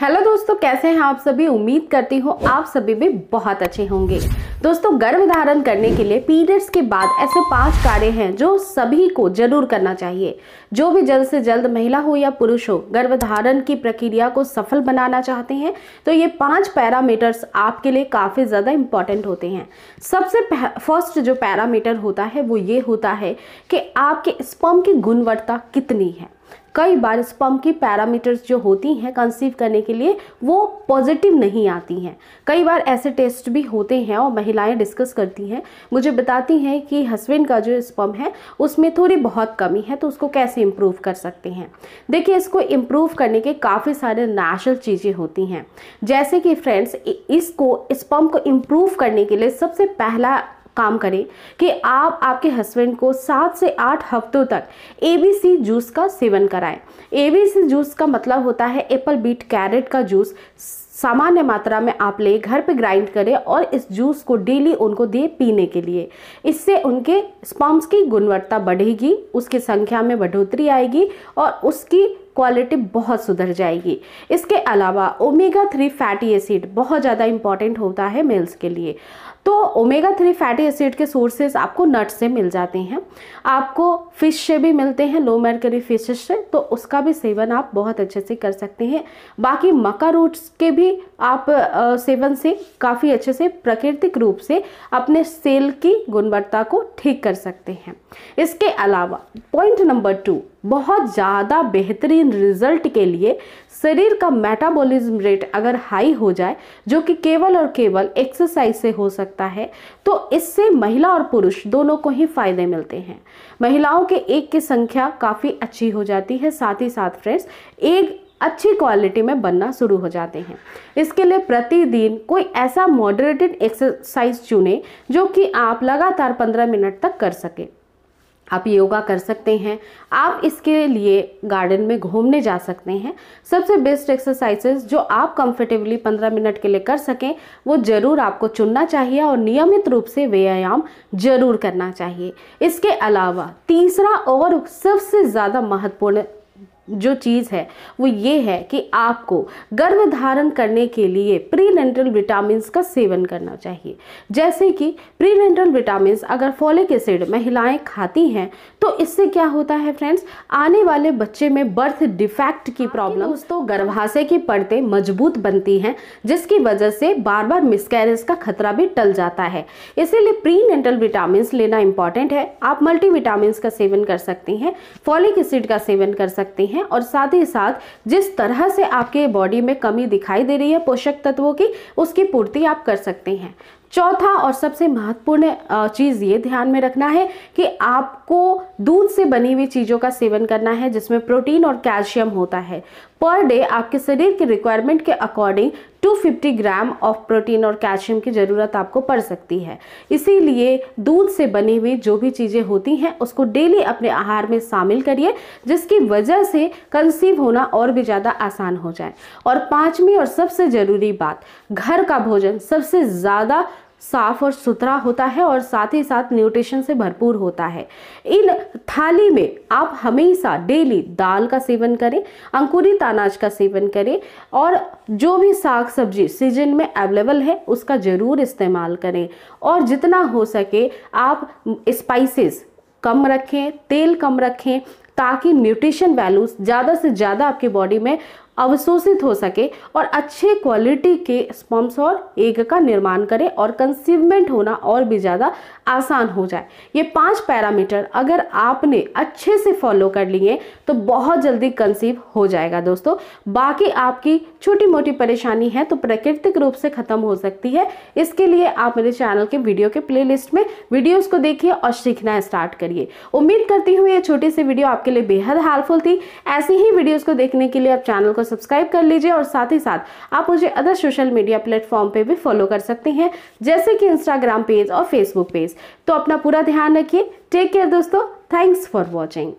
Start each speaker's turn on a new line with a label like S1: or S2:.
S1: hello दोस्तों कैसे हैं आप सभी उम्मीद करती हूँ आप सभी भी बहुत अच्छे होंगे दोस्तों गर्भ धारण करने के लिए पीरियड्स के बाद ऐसे पांच कार्य हैं जो सभी को जरूर करना चाहिए जो भी जल्द से जल्द महिला हो या पुरुष हो गर्भ धारण की प्रक्रिया को सफल बनाना चाहते हैं तो ये पांच पैरामीटर्स आपके लिए काफ़ी ज़्यादा इंपॉर्टेंट होते हैं सबसे फर्स्ट जो पैरामीटर होता है वो ये होता है कि आपके स्पम की गुणवत्ता कितनी है कई बार स्पम की पैरामीटर्स जो होती हैं कंसीव करने के लिए वो पॉजिटिव नहीं आती हैं कई बार ऐसे टेस्ट भी होते हैं और महिला महिलाएं डिस्कस करती हैं मुझे बताती हैं कि हस्बैंड का जो स्पम है उसमें थोड़ी बहुत कमी है तो उसको कैसे इम्प्रूव कर सकते हैं देखिए इसको इम्प्रूव करने के काफ़ी सारे नेचुरल चीज़ें होती हैं जैसे कि फ्रेंड्स इसको स्पम को इम्प्रूव करने के लिए सबसे पहला काम करें कि आप आपके हस्बैंड को सात से आठ हफ्तों तक एबीसी जूस का सेवन कराएं एबीसी जूस का मतलब होता है एप्पल बीट कैरेट का जूस सामान्य मात्रा में आप ले घर पे ग्राइंड करें और इस जूस को डेली उनको दे पीने के लिए इससे उनके स्पम्स की गुणवत्ता बढ़ेगी उसकी संख्या में बढ़ोतरी आएगी और उसकी क्वालिटी बहुत सुधर जाएगी इसके अलावा ओमेगा थ्री फैटी एसिड बहुत ज़्यादा इंपॉर्टेंट होता है मेल्स के लिए तो ओमेगा थ्री फैटी एसिड के सोर्सेज आपको नट से मिल जाते हैं आपको फिश से भी मिलते हैं लो मर्करी फिश से तो उसका भी सेवन आप बहुत अच्छे से कर सकते हैं बाकी मक्का रूट्स के भी आप सेवन से काफ़ी अच्छे से प्राकृतिक रूप से अपने सेल की गुणवत्ता को ठीक कर सकते हैं इसके अलावा पॉइंट नंबर टू बहुत ज़्यादा बेहतरीन रिजल्ट के लिए शरीर का मेटाबॉलिज्म रेट अगर हाई हो जाए जो कि केवल और केवल एक्सरसाइज से हो सकता है तो इससे महिला और पुरुष दोनों को ही फायदे मिलते हैं महिलाओं के एक की संख्या काफ़ी अच्छी हो जाती है साथ ही साथ फ्रेंड्स एक अच्छी क्वालिटी में बनना शुरू हो जाते हैं इसके लिए प्रतिदिन कोई ऐसा मॉडरेटेड एक्सरसाइज चुने जो कि आप लगातार 15 मिनट तक कर सकें आप योगा कर सकते हैं आप इसके लिए गार्डन में घूमने जा सकते हैं सबसे बेस्ट एक्सरसाइजेस जो आप कंफर्टेबली 15 मिनट के लिए कर सकें वो ज़रूर आपको चुनना चाहिए और नियमित रूप से व्यायाम जरूर करना चाहिए इसके अलावा तीसरा और सबसे ज़्यादा महत्वपूर्ण जो चीज़ है वो ये है कि आपको गर्भ धारण करने के लिए प्री नेंट्रल विटामिन का सेवन करना चाहिए जैसे कि प्री नेंट्रल विटामिन अगर फॉलिक एसिड महिलाएं खाती हैं तो इससे क्या होता है फ्रेंड्स आने वाले बच्चे में बर्थ डिफेक्ट की प्रॉब्लम हाँ, दोस्तों गर्भाशय की पड़ते मजबूत बनती हैं जिसकी वजह से बार बार मिसकैरेज का खतरा भी टल जाता है इसीलिए प्री नेंट्रल विटामिन लेना इंपॉर्टेंट है आप मल्टी का सेवन कर सकती हैं फॉलिक एसिड का सेवन कर सकती हैं हैं और साथ ही साथ जिस तरह से आपके बॉडी में कमी दिखाई दे रही है पोषक तत्वों की उसकी पूर्ति आप कर सकते हैं चौथा और सबसे महत्वपूर्ण चीज़ ये ध्यान में रखना है कि आप आपको दूध से बनी हुई चीज़ों का सेवन करना है जिसमें प्रोटीन और कैल्शियम होता है पर डे आपके शरीर के रिक्वायरमेंट के अकॉर्डिंग 250 ग्राम ऑफ प्रोटीन और कैल्शियम की ज़रूरत आपको पड़ सकती है इसीलिए दूध से बनी हुई जो भी चीज़ें होती हैं उसको डेली अपने आहार में शामिल करिए जिसकी वजह से कंसीव होना और भी ज़्यादा आसान हो जाए और पाँचवीं और सबसे ज़रूरी बात घर का भोजन सबसे ज़्यादा साफ और सुथरा होता है और साथ ही साथ न्यूट्रिशन से भरपूर होता है इन थाली में आप हमेशा डेली दाल का सेवन करें अंकुरित अनाज का सेवन करें और जो भी साग सब्जी सीजन में अवेलेबल है उसका ज़रूर इस्तेमाल करें और जितना हो सके आप स्पाइसेस कम रखें तेल कम रखें ताकि न्यूट्रिशन वैल्यूज ज़्यादा से ज़्यादा आपके बॉडी में अवशोषित हो सके और अच्छे क्वालिटी के स्पम्स और एग का निर्माण करें और कंसीवमेंट होना और भी ज़्यादा आसान हो जाए ये पांच पैरामीटर अगर आपने अच्छे से फॉलो कर लिए तो बहुत जल्दी कंसीव हो जाएगा दोस्तों बाकी आपकी छोटी मोटी परेशानी है तो प्राकृतिक रूप से ख़त्म हो सकती है इसके लिए आप मेरे चैनल के वीडियो के प्ले में वीडियोज़ को देखिए और सीखना स्टार्ट करिए उम्मीद करती हूँ ये छोटी सी वीडियो आपके लिए बेहद हेल्पफुल थी ऐसी ही वीडियोज़ को देखने के लिए आप चैनल को सब्सक्राइब कर लीजिए और साथ ही साथ आप मुझे अदर सोशल मीडिया प्लेटफॉर्म पे भी फॉलो कर सकते हैं जैसे कि इंस्टाग्राम पेज और फेसबुक पेज तो अपना पूरा ध्यान रखिए टेक केयर दोस्तों थैंक्स फॉर वॉचिंग